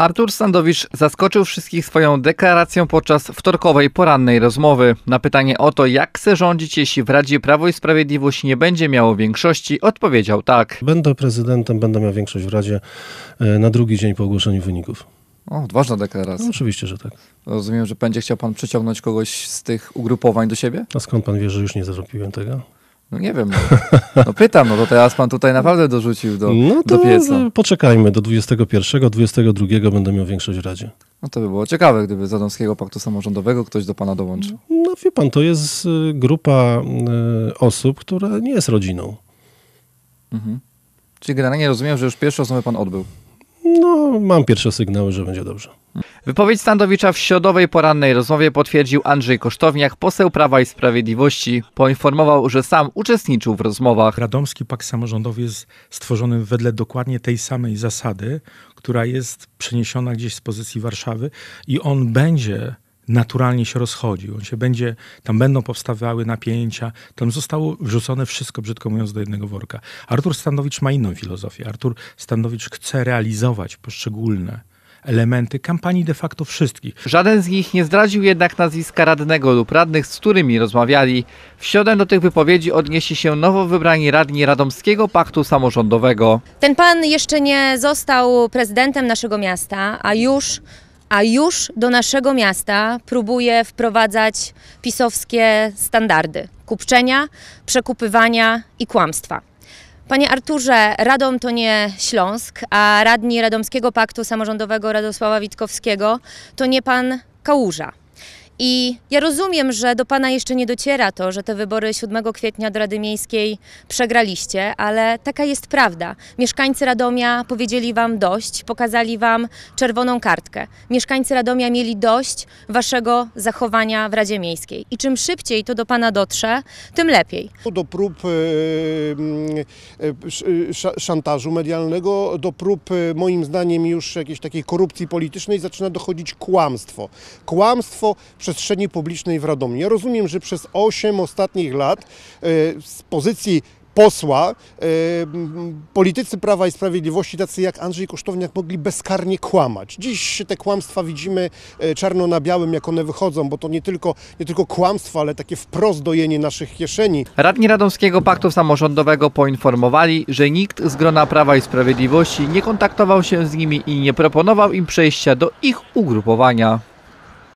Artur Sandowicz zaskoczył wszystkich swoją deklaracją podczas wtorkowej porannej rozmowy. Na pytanie o to, jak chce rządzić, jeśli w Radzie Prawo i Sprawiedliwość nie będzie miało większości, odpowiedział tak. Będę prezydentem, będę miał większość w Radzie e, na drugi dzień po ogłoszeniu wyników. O, ważna deklaracja. No, oczywiście, że tak. Rozumiem, że będzie chciał pan przyciągnąć kogoś z tych ugrupowań do siebie? A skąd pan wie, że już nie zrobiłem tego? No nie wiem. No. no, pytam, no to teraz pan tutaj naprawdę dorzucił do, no do pieca. Poczekajmy do 21, 22 będę miał większość w Radzie. No to by było ciekawe, gdyby z Radomskiego Paktu Samorządowego ktoś do pana dołączył. No wie pan, to jest y, grupa y, osób, która nie jest rodziną. Mhm. Czyli generalnie rozumiem, że już pierwsze osoby pan odbył. No, mam pierwsze sygnały, że będzie dobrze. Wypowiedź Standowicza w środowej porannej rozmowie potwierdził Andrzej Kosztowniak, poseł Prawa i Sprawiedliwości. Poinformował, że sam uczestniczył w rozmowach. Radomski Pakt Samorządowy jest stworzony wedle dokładnie tej samej zasady, która jest przeniesiona gdzieś z pozycji Warszawy i on będzie naturalnie się rozchodził. On się będzie, tam będą powstawały napięcia, tam zostało wrzucone wszystko, brzydko mówiąc, do jednego worka. Artur Standowicz ma inną filozofię. Artur Standowicz chce realizować poszczególne elementy kampanii de facto wszystkich. Żaden z nich nie zdradził jednak nazwiska radnego lub radnych, z którymi rozmawiali. W środę do tych wypowiedzi odnieśli się nowo wybrani radni Radomskiego Paktu Samorządowego. Ten pan jeszcze nie został prezydentem naszego miasta, a już a już do naszego miasta próbuje wprowadzać pisowskie standardy kupczenia, przekupywania i kłamstwa. Panie Arturze, Radom to nie Śląsk, a radni Radomskiego Paktu Samorządowego Radosława Witkowskiego to nie pan Kałuża. I ja rozumiem, że do Pana jeszcze nie dociera to, że te wybory 7 kwietnia do Rady Miejskiej przegraliście, ale taka jest prawda. Mieszkańcy Radomia powiedzieli Wam dość, pokazali Wam czerwoną kartkę. Mieszkańcy Radomia mieli dość Waszego zachowania w Radzie Miejskiej. I czym szybciej to do Pana dotrze, tym lepiej. Do prób e, e, e, szantażu medialnego, do prób moim zdaniem już jakiejś takiej korupcji politycznej zaczyna dochodzić kłamstwo. Kłamstwo przez przestrzeni publicznej w Radomiu. Ja rozumiem, że przez 8 ostatnich lat e, z pozycji posła, e, politycy Prawa i Sprawiedliwości, tacy jak Andrzej Kosztowniak, mogli bezkarnie kłamać. Dziś te kłamstwa widzimy e, czarno na białym, jak one wychodzą, bo to nie tylko, nie tylko kłamstwa, ale takie wprost dojenie naszych kieszeni. Radni Radomskiego Paktu Samorządowego poinformowali, że nikt z grona Prawa i Sprawiedliwości nie kontaktował się z nimi i nie proponował im przejścia do ich ugrupowania.